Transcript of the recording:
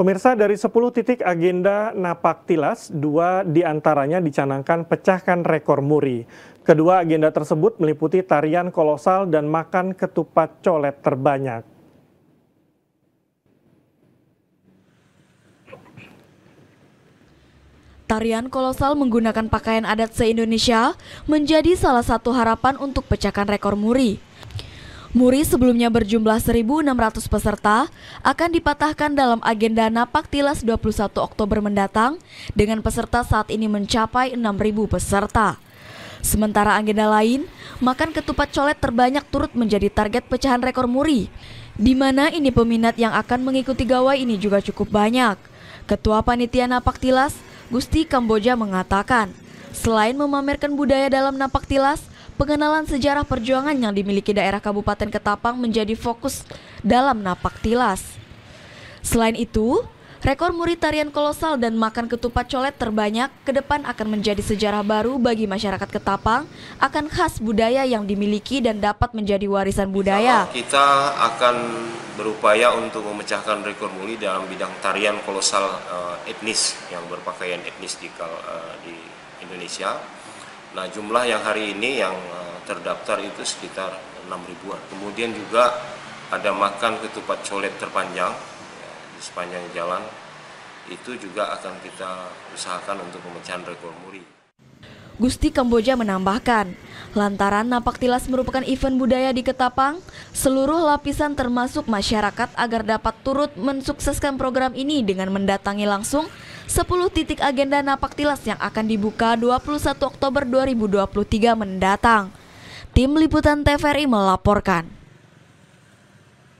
Pemirsa dari 10 titik agenda napak tilas, dua diantaranya dicanangkan pecahkan rekor muri. Kedua agenda tersebut meliputi tarian kolosal dan makan ketupat colet terbanyak. Tarian kolosal menggunakan pakaian adat se-Indonesia menjadi salah satu harapan untuk pecahkan rekor muri. Muri sebelumnya berjumlah 1.600 peserta akan dipatahkan dalam agenda Napak Tilas 21 Oktober mendatang dengan peserta saat ini mencapai 6.000 peserta. Sementara agenda lain, makan ketupat colet terbanyak turut menjadi target pecahan rekor Muri, di mana ini peminat yang akan mengikuti gawai ini juga cukup banyak. Ketua Panitia Napak Tilas, Gusti Kamboja mengatakan, selain memamerkan budaya dalam Napak Tilas, Pengenalan sejarah perjuangan yang dimiliki daerah Kabupaten Ketapang menjadi fokus dalam napak tilas. Selain itu, rekor murid tarian kolosal dan makan ketupat colet terbanyak ke depan akan menjadi sejarah baru bagi masyarakat Ketapang akan khas budaya yang dimiliki dan dapat menjadi warisan budaya. Kita akan berupaya untuk memecahkan rekor muri dalam bidang tarian kolosal eh, etnis yang berpakaian etnis di eh, Indonesia Nah jumlah yang hari ini yang eh, terdaftar itu sekitar 6 ribuan. Kemudian juga ada makan ketupat colet terpanjang ya, di sepanjang jalan itu juga akan kita usahakan untuk pemecahan rekor muri. Gusti Kamboja menambahkan, lantaran napak tilas merupakan event budaya di Ketapang, seluruh lapisan termasuk masyarakat agar dapat turut mensukseskan program ini dengan mendatangi langsung 10 titik agenda napak tilas yang akan dibuka 21 Oktober 2023 mendatang. Tim Liputan TVRI melaporkan.